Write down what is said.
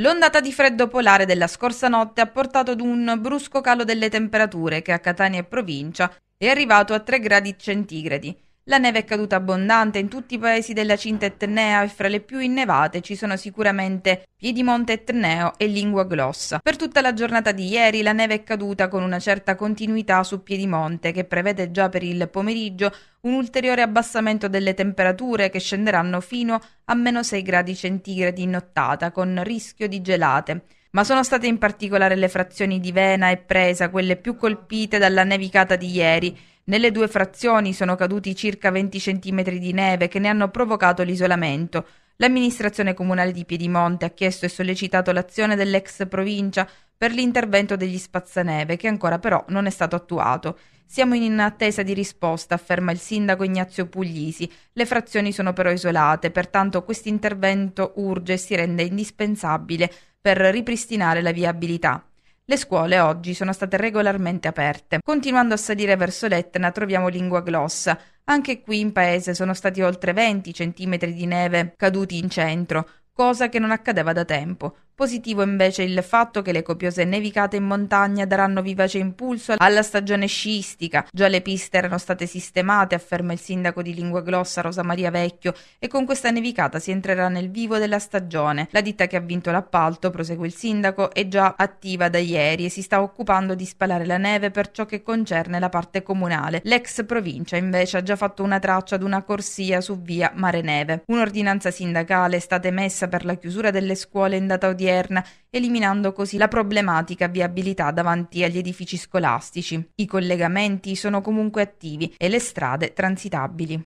L'ondata di freddo polare della scorsa notte ha portato ad un brusco calo delle temperature che a Catania e provincia è arrivato a 3 gradi centigradi. La neve è caduta abbondante in tutti i paesi della cinta etnea e fra le più innevate ci sono sicuramente Piedimonte etneo e Lingua Glossa. Per tutta la giornata di ieri la neve è caduta con una certa continuità su Piedimonte che prevede già per il pomeriggio un ulteriore abbassamento delle temperature che scenderanno fino a meno 6 gradi centigradi in nottata con rischio di gelate ma sono state in particolare le frazioni di Vena e Presa quelle più colpite dalla nevicata di ieri, nelle due frazioni sono caduti circa 20 cm di neve che ne hanno provocato l'isolamento. L'amministrazione comunale di Piedimonte ha chiesto e sollecitato l'azione dell'ex provincia per l'intervento degli spazzaneve, che ancora però non è stato attuato. Siamo in attesa di risposta, afferma il sindaco Ignazio Puglisi. Le frazioni sono però isolate, pertanto questo intervento urge e si rende indispensabile per ripristinare la viabilità. Le scuole oggi sono state regolarmente aperte. Continuando a salire verso l'Etna troviamo lingua glossa. Anche qui in paese sono stati oltre 20 centimetri di neve caduti in centro, cosa che non accadeva da tempo. Positivo invece il fatto che le copiose nevicate in montagna daranno vivace impulso alla stagione sciistica. Già le piste erano state sistemate, afferma il sindaco di Lingua Glossa Rosa Maria Vecchio, e con questa nevicata si entrerà nel vivo della stagione. La ditta che ha vinto l'appalto, prosegue il sindaco, è già attiva da ieri e si sta occupando di spalare la neve per ciò che concerne la parte comunale. L'ex provincia invece ha già fatto una traccia ad una corsia su via Mare Neve. Un'ordinanza sindacale è stata emessa per la chiusura delle scuole in data odierna odierna, eliminando così la problematica viabilità davanti agli edifici scolastici. I collegamenti sono comunque attivi e le strade transitabili.